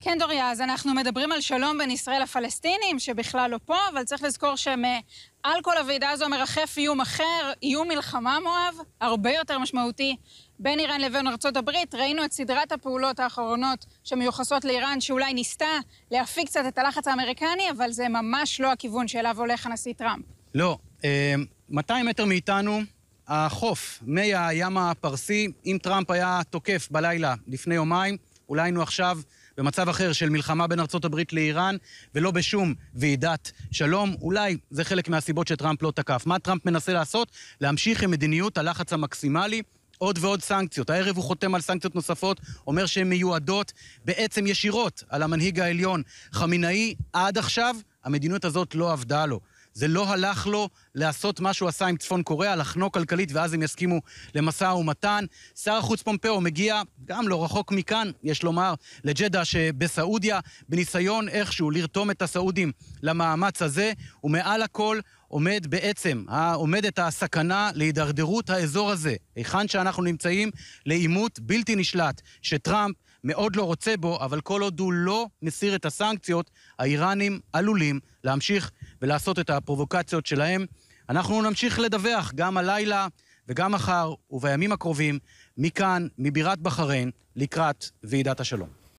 כן, דוריה, אז אנחנו מדברים על שלום בין ישראל לפלסטינים, שבכלל לא פה, אבל צריך לזכור שמעל כל הוועידה הזו מרחף איום אחר, איום מלחמה, מואב, הרבה יותר משמעותי, בין איראן לבין ארצות הברית. ראינו את סדרת הפעולות האחרונות שמיוחסות לאיראן, שאולי ניסתה להפיק קצת את הלחץ האמריקני, אבל זה ממש לא הכיוון שאליו הולך הנשיא טראמפ. לא, 200 אמ, מטר מאיתנו, החוף, מי הים הפרסי, אם טראמפ היה תוקף בלילה לפני יומיים, אולי היינו עכשיו... במצב אחר של מלחמה בין ארצות הברית לאיראן, ולא בשום ועידת שלום. אולי זה חלק מהסיבות שטראמפ לא תקף. מה טראמפ מנסה לעשות? להמשיך עם מדיניות הלחץ המקסימלי. עוד ועוד סנקציות. הערב הוא חותם על סנקציות נוספות, אומר שהן מיועדות בעצם ישירות על המנהיג העליון חמינאי. עד עכשיו המדיניות הזאת לא עבדה לו. זה לא הלך לו לעשות מה שהוא עשה עם צפון קוריאה, לחנוק כלכלית, ואז הם יסכימו למשא ומתן. שר החוץ פומפאו מגיע, גם לא רחוק מכאן, יש לומר, לג'דה שבסעודיה, בניסיון איכשהו לרתום את הסעודים למאמץ הזה, ומעל הכל עומד בעצם, עומדת הסכנה להידרדרות האזור הזה, היכן שאנחנו נמצאים, לעימות בלתי נשלט, שטראמפ מאוד לא רוצה בו, אבל כל עוד הוא לא מסיר את הסנקציות, האיראנים עלולים להמשיך ולעשות את הפרובוקציות שלהם. אנחנו נמשיך לדווח גם הלילה וגם מחר ובימים הקרובים מכאן, מבירת בחריין, לקראת ועידת השלום.